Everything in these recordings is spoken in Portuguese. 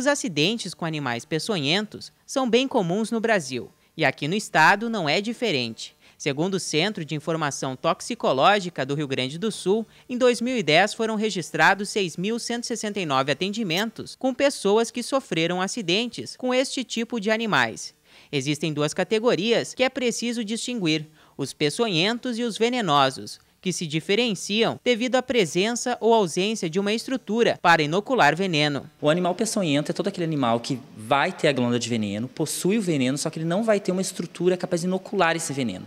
Os acidentes com animais peçonhentos são bem comuns no Brasil e aqui no estado não é diferente. Segundo o Centro de Informação Toxicológica do Rio Grande do Sul, em 2010 foram registrados 6.169 atendimentos com pessoas que sofreram acidentes com este tipo de animais. Existem duas categorias que é preciso distinguir: os peçonhentos e os venenosos que se diferenciam devido à presença ou ausência de uma estrutura para inocular veneno. O animal peçonhento é, é todo aquele animal que vai ter a glândula de veneno, possui o veneno, só que ele não vai ter uma estrutura capaz de inocular esse veneno.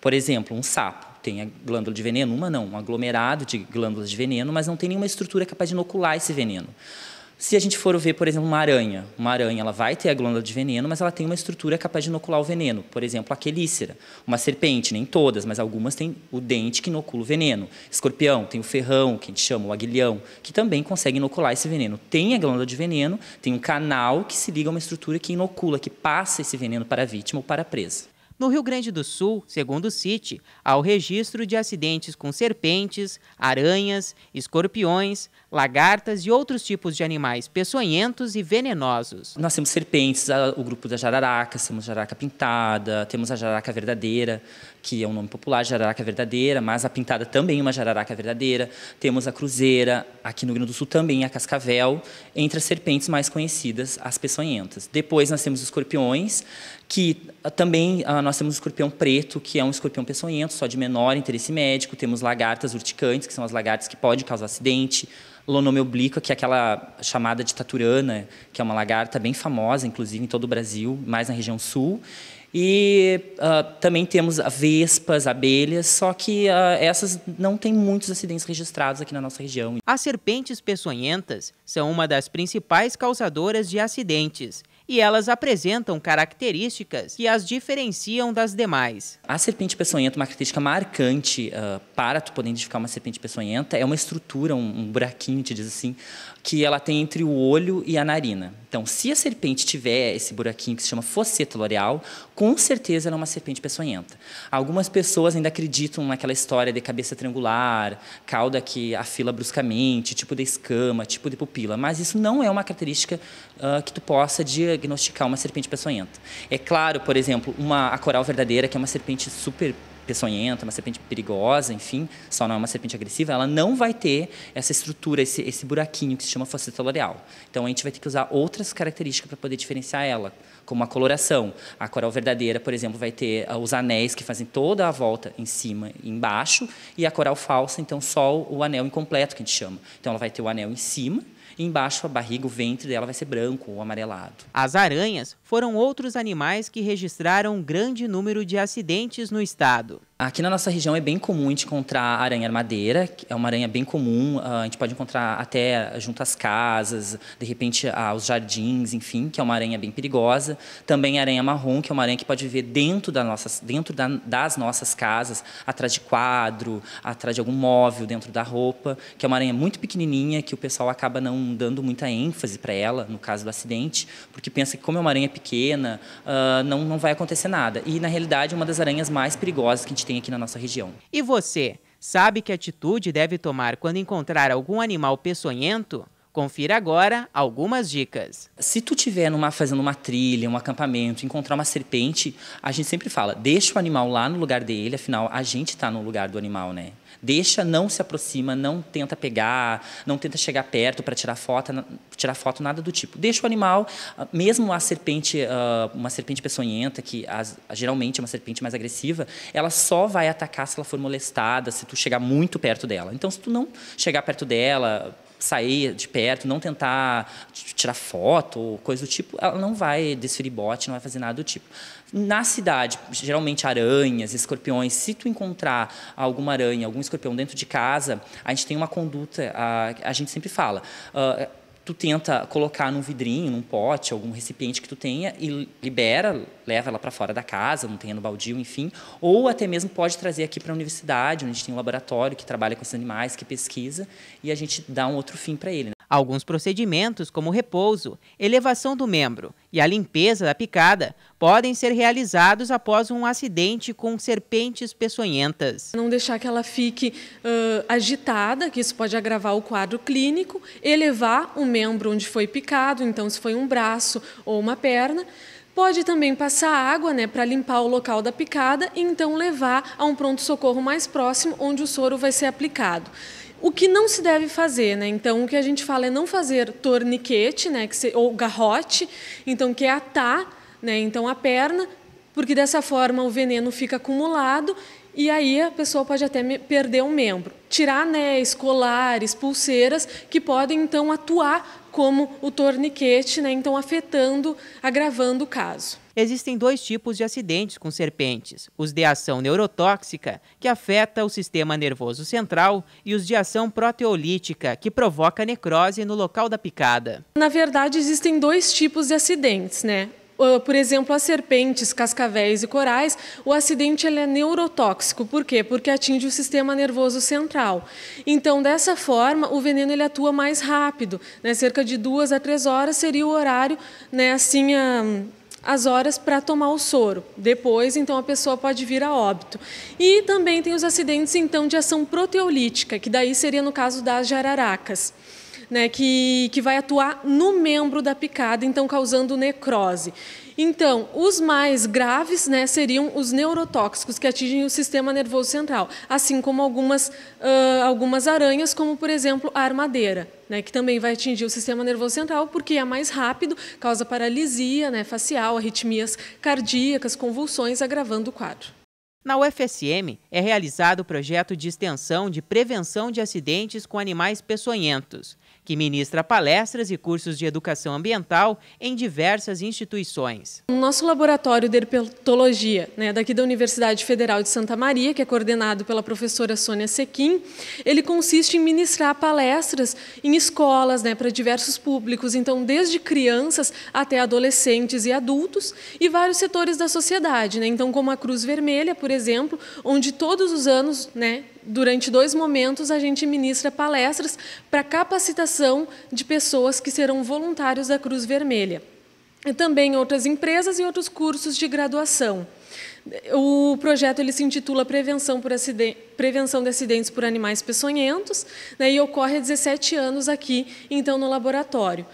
Por exemplo, um sapo tem a glândula de veneno, uma não, um aglomerado de glândulas de veneno, mas não tem nenhuma estrutura capaz de inocular esse veneno. Se a gente for ver, por exemplo, uma aranha, uma aranha ela vai ter a glândula de veneno, mas ela tem uma estrutura é capaz de inocular o veneno. Por exemplo, a quelícera. Uma serpente, nem todas, mas algumas têm o dente que inocula o veneno. Escorpião tem o ferrão, que a gente chama o aguilhão, que também consegue inocular esse veneno. Tem a glândula de veneno, tem um canal que se liga a uma estrutura que inocula, que passa esse veneno para a vítima ou para a presa. No Rio Grande do Sul, segundo o CIT, há o registro de acidentes com serpentes, aranhas, escorpiões, lagartas e outros tipos de animais peçonhentos e venenosos. Nós temos serpentes, o grupo da jararaca, temos jararaca pintada, temos a jararaca verdadeira, que é um nome popular, jararaca verdadeira, mas a pintada também é uma jararaca verdadeira. Temos a cruzeira, aqui no Rio Grande do Sul também é a cascavel, entre as serpentes mais conhecidas, as peçonhentas. Depois nós temos os escorpiões, que ah, também ah, nós temos o escorpião preto, que é um escorpião peçonhento, só de menor interesse médico. Temos lagartas urticantes, que são as lagartas que podem causar acidente, lonome oblíqua, que é aquela chamada de taturana, que é uma lagarta bem famosa, inclusive, em todo o Brasil, mais na região sul. E uh, também temos vespas, abelhas, só que uh, essas não têm muitos acidentes registrados aqui na nossa região. As serpentes peçonhentas são uma das principais causadoras de acidentes e elas apresentam características que as diferenciam das demais. A serpente peçonhenta, é uma característica marcante uh, para tu poder identificar uma serpente peçonhenta, é uma estrutura, um, um buraquinho, te diz assim, que ela tem entre o olho e a narina. Então, se a serpente tiver esse buraquinho que se chama fosseta loreal, com certeza ela é uma serpente peçonhenta. Algumas pessoas ainda acreditam naquela história de cabeça triangular, cauda que afila bruscamente, tipo de escama, tipo de pupila, mas isso não é uma característica uh, que tu possa diagnosticar uma serpente peçonhenta. É claro, por exemplo, uma a coral verdadeira, que é uma serpente super peçonhenta, uma serpente perigosa, enfim, só não é uma serpente agressiva, ela não vai ter essa estrutura, esse, esse buraquinho que se chama faceta loreal. Então a gente vai ter que usar outras características para poder diferenciar ela, como a coloração. A coral verdadeira, por exemplo, vai ter ah, os anéis que fazem toda a volta em cima e embaixo, e a coral falsa, então só o anel incompleto que a gente chama. Então ela vai ter o anel em cima Embaixo, a barriga, o ventre dela vai ser branco ou amarelado. As aranhas foram outros animais que registraram um grande número de acidentes no estado. Aqui na nossa região é bem comum a gente encontrar aranha armadeira, que é uma aranha bem comum, ah, a gente pode encontrar até junto às casas, de repente ah, aos jardins, enfim, que é uma aranha bem perigosa. Também aranha marrom, que é uma aranha que pode viver dentro, da nossas, dentro da, das nossas casas, atrás de quadro, atrás de algum móvel, dentro da roupa, que é uma aranha muito pequenininha, que o pessoal acaba não dando muita ênfase para ela, no caso do acidente, porque pensa que como é uma aranha pequena, uh, não, não vai acontecer nada. E, na realidade, é uma das aranhas mais perigosas que a gente tem tem aqui na nossa região. E você, sabe que atitude deve tomar quando encontrar algum animal peçonhento? Confira agora algumas dicas. Se tu tiver numa, fazendo uma trilha, um acampamento, encontrar uma serpente, a gente sempre fala, deixa o animal lá no lugar dele, afinal a gente está no lugar do animal, né? Deixa, não se aproxima, não tenta pegar, não tenta chegar perto para tirar foto, tirar foto, nada do tipo. Deixa o animal, ah, mesmo a serpente, ah, uma serpente peçonhenta, que geralmente é uma serpente mais agressiva, ela só vai atacar se ela for molestada, se tu chegar muito perto dela. Então, se tu não chegar perto dela, sair de perto, não tentar tirar foto ou coisa do tipo, ela não vai desferir bote, não vai fazer nada do tipo. Na cidade, geralmente aranhas, escorpiões, se tu encontrar alguma aranha, algum escorpião dentro de casa, a gente tem uma conduta, a, a gente sempre fala. Uh, tu tenta colocar num vidrinho, num pote, algum recipiente que tu tenha e libera, leva ela para fora da casa, não tenha no baldio, enfim, ou até mesmo pode trazer aqui para a universidade, onde a gente tem um laboratório que trabalha com esses animais, que pesquisa e a gente dá um outro fim para ele. Né? Alguns procedimentos, como repouso, elevação do membro e a limpeza da picada, podem ser realizados após um acidente com serpentes peçonhentas. Não deixar que ela fique uh, agitada, que isso pode agravar o quadro clínico, elevar o membro onde foi picado, então se foi um braço ou uma perna, Pode também passar água né, para limpar o local da picada e então levar a um pronto-socorro mais próximo, onde o soro vai ser aplicado. O que não se deve fazer, né? Então, o que a gente fala é não fazer torniquete, né? Que se, ou garrote, então que é atar, né? Então a perna, porque dessa forma o veneno fica acumulado e aí a pessoa pode até perder um membro. Tirar anéis, colares, pulseiras que podem então atuar como o torniquete, né? então afetando, agravando o caso. Existem dois tipos de acidentes com serpentes: os de ação neurotóxica, que afeta o sistema nervoso central, e os de ação proteolítica, que provoca necrose no local da picada. Na verdade, existem dois tipos de acidentes, né? Ah, por exemplo, as serpentes, cascavéis e corais, o acidente ele é neurotóxico. Por quê? Porque atinge o sistema nervoso central. Então, dessa forma, o veneno ele atua mais rápido, né? cerca de duas a três horas seria o horário, né? assim, a, ah, as horas para tomar o soro. Depois, então, a pessoa pode vir a óbito. E também tem os acidentes, então, de ação proteolítica, que daí seria no caso das jararacas né, que, que vai atuar no membro da picada, então causando necrose. Então, os mais graves né, seriam os neurotóxicos, que atingem o sistema nervoso central, assim como algumas, uh, algumas aranhas, como, por exemplo, a armadeira, né, que também vai atingir o sistema nervoso central, porque é mais rápido, causa paralisia né, facial, arritmias cardíacas, convulsões, agravando o quadro. Na UFSM é realizado o projeto de extensão de prevenção de acidentes com animais peçonhentos que ministra palestras e cursos de educação ambiental em diversas instituições. O nosso laboratório de herpetologia, né, daqui da Universidade Federal de Santa Maria, que é coordenado pela professora Sônia Sequim, ele consiste em ministrar palestras em escolas, né, para diversos públicos, então desde crianças até adolescentes e adultos e vários setores da sociedade, né? Então como a Cruz Vermelha, por exemplo, onde todos os anos, né, durante dois momentos a gente ministra palestras para capacitação de pessoas que serão voluntários da Cruz Vermelha. E também outras empresas e outros cursos de graduação. O projeto ele se intitula Prevenção, por acidente, Prevenção de Acidentes por Animais Peçonhentos né, e ocorre há 17 anos aqui, então, no laboratório.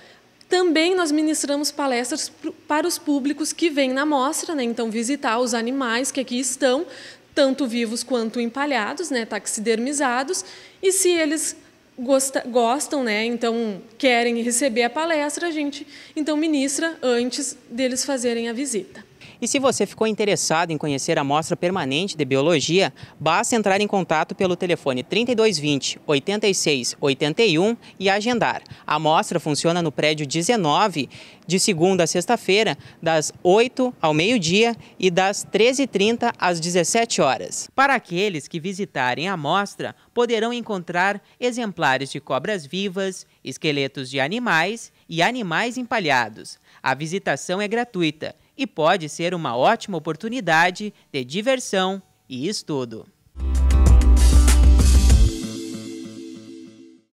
Também nós ministramos palestras para os públicos que vêm na mostra, né, então visitar os animais que aqui estão, tanto vivos quanto empalhados, né, taxidermizados, e se eles gosta, gostam, né? Então querem receber a palestra, a gente então ministra antes deles fazerem a visita. E se você ficou interessado em conhecer a mostra permanente de biologia, basta entrar em contato pelo telefone 3220 8681 e agendar. A mostra funciona no prédio 19, de segunda a sexta-feira, das 8 ao meio-dia e das 13h30 às 17 horas. Para aqueles que visitarem a mostra, poderão encontrar exemplares de cobras vivas, esqueletos de animais e animais empalhados. A visitação é gratuita e pode ser uma ótima oportunidade de diversão e estudo.